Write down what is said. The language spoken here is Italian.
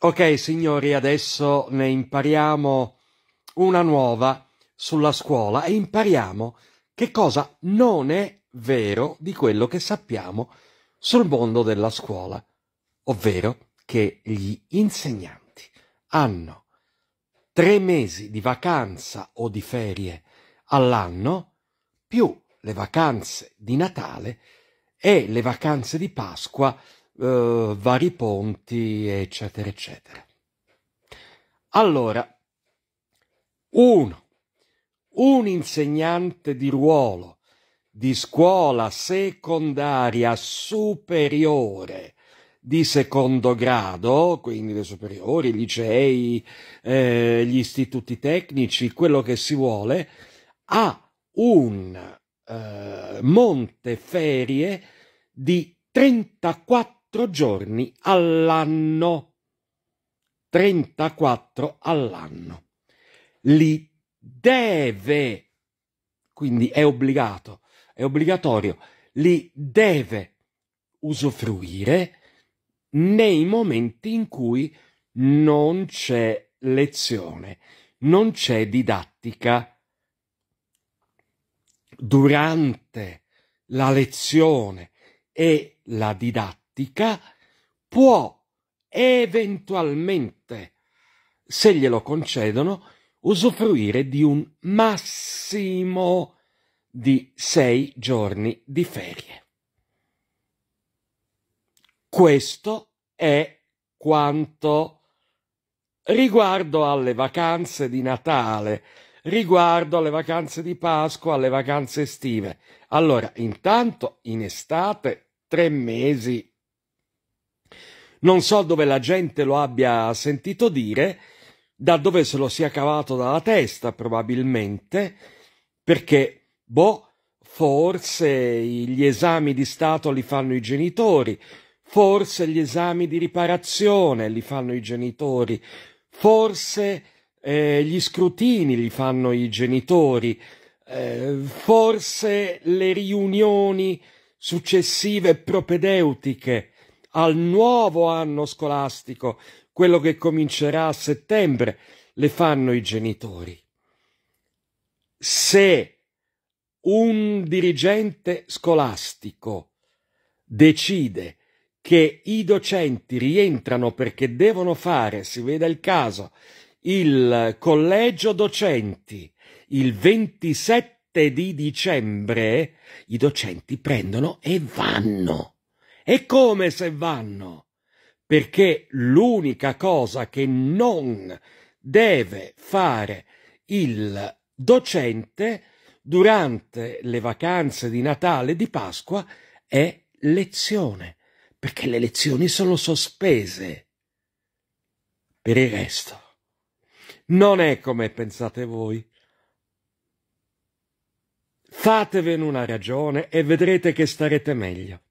Ok signori, adesso ne impariamo una nuova sulla scuola e impariamo che cosa non è vero di quello che sappiamo sul mondo della scuola, ovvero che gli insegnanti hanno tre mesi di vacanza o di ferie all'anno più le vacanze di Natale e le vacanze di Pasqua eh, vari ponti, eccetera, eccetera. Allora, uno, un insegnante di ruolo di scuola secondaria superiore di secondo grado, quindi le superiori, i licei, eh, gli istituti tecnici, quello che si vuole, ha un eh, monte ferie di 34 quattro giorni all'anno. 34 all'anno. Li deve, quindi è obbligato, è obbligatorio, li deve usufruire nei momenti in cui non c'è lezione, non c'è didattica. Durante la lezione e la didattica, didattica può eventualmente, se glielo concedono, usufruire di un massimo di sei giorni di ferie. Questo è quanto riguardo alle vacanze di Natale, riguardo alle vacanze di Pasqua, alle vacanze estive. Allora, intanto in estate tre mesi non so dove la gente lo abbia sentito dire, da dove se lo sia cavato dalla testa probabilmente, perché, boh, forse gli esami di Stato li fanno i genitori, forse gli esami di riparazione li fanno i genitori, forse eh, gli scrutini li fanno i genitori, eh, forse le riunioni successive propedeutiche al nuovo anno scolastico, quello che comincerà a settembre, le fanno i genitori. Se un dirigente scolastico decide che i docenti rientrano perché devono fare, si vede il caso, il collegio docenti il 27 di dicembre, i docenti prendono e vanno. E come se vanno? Perché l'unica cosa che non deve fare il docente durante le vacanze di Natale e di Pasqua è lezione, perché le lezioni sono sospese. Per il resto, non è come pensate voi. Fatevene una ragione e vedrete che starete meglio.